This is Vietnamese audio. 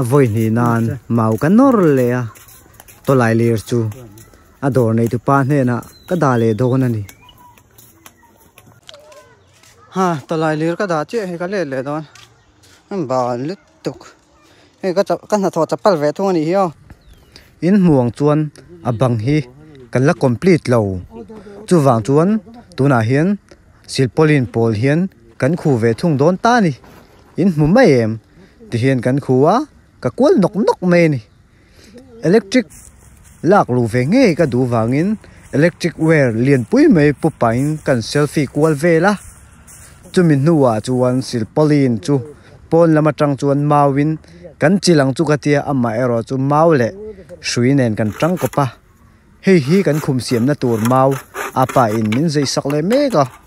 avoi ni nan mau kan nor le a to lai lir chu a dor nei tu pa hne na ka da le do na ni ha to lai lir ka da che he ka le le don an ba lut tuk he ka ka na tho chapal ve thung ni hi in muang chuan Bang hi kan la complete lo chu wang chuan tuna hian silpolin pol hian kan khu ve thung don ta ni in hmu mai em ti hian kan khuwa ka kwal nok nok mai ni electric lak lu ve nge ka du wangin electric wear lian pui mai pu pain kan selfie kwal ve la chumi nuwa chuan sil polin chu pon lama tang chuan mawin kan chilang chu katia ama ero chu maule suinen kan tang ko pa hei hi kan khum siam na tur mau apa in min zai sak le mega